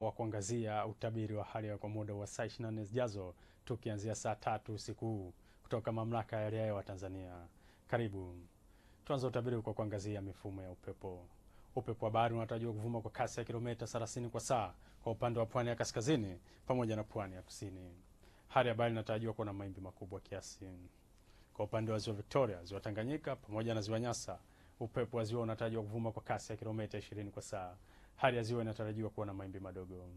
wa kuangazia utabiri wa hali ya kwa muda wa saa 24 zijazo tukianzia saa tatu usiku kutoka Mamlaka ya Hali ya Hewa Tanzania. Karibu. Tuanze utabiri kwa kuangazia mifumo ya upepo. Upepo wa bahari unatarajiwa kuvuma kwa kasi ya kilomita 30 kwa saa kwa upande wa pwani ya kaskazini pamoja na pwani ya kusini. Hali ya bahari inatarajiwa kuwa na mawimbi makubwa kiasi. Kwa upande wa ziwa Victoria, ziwa Tanganyika pamoja na ziwa Nyasa, upepo wa ziwa unatarajiwa kuvuma kwa kasi ya kilomita 20 kwa saa Hali ya ziwa inatarajiwa kuwa na mawimbi madogo.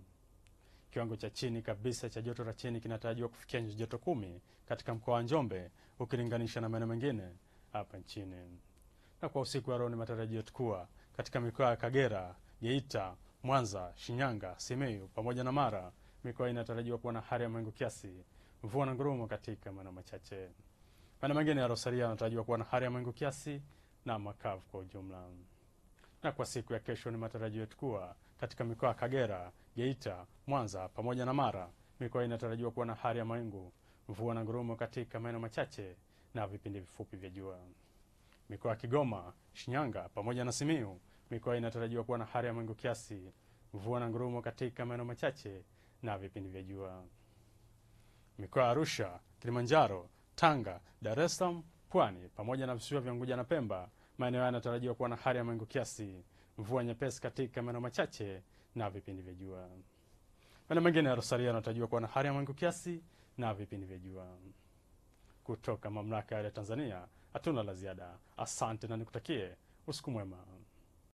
Kiwango cha chini kabisa cha joto la chini kinatarajiwa kufikia nyuzi joto kumi katika mkoa wa Njombe ukilinganisha na maeneo mengine hapa nchini. Na kwa usiku wa leo ni matarajio kuwa katika mikoa ya Kagera, Geita, Mwanza, Shinyanga, Simiyu pamoja na Mara, mikoa inatarajiwa kuwa na hali ya mawingu kiasi, mvua na ngurumo katika maeneo machache. Maeneo mengine ya Rosaria yanatarajiwa kuwa na hali ya mawingu kiasi na makavu kwa ujumla. Na kwa siku ya kesho, ni matarajio yetu kuwa katika mikoa ya Kagera, Geita, Mwanza pamoja na Mara, mikoa inatarajiwa kuwa na hali ya mawingu, mvua na ngurumo katika maeneo machache na vipindi vifupi vya jua. Mikoa ya Kigoma, Shinyanga pamoja na Simiyu, mikoa inatarajiwa kuwa na hali ya mawingu kiasi, mvua na ngurumo katika maeneo machache na vipindi vya jua. Mikoa ya Arusha, Kilimanjaro, Tanga, Dar es Salaam, Pwani pamoja na visiwa vya Unguja na Pemba Maeneo yanatarajiwa kuwa na hali ya mawingu kiasi, mvua nyepesi katika maeneo machache na vipindi vya jua. Maeneo mengine ya Rosaria yanatarajiwa kuwa na hali ya mawingu kiasi na vipindi vya jua. Kutoka mamlaka ya Tanzania hatuna la ziada. Asante na nikutakie usiku mwema.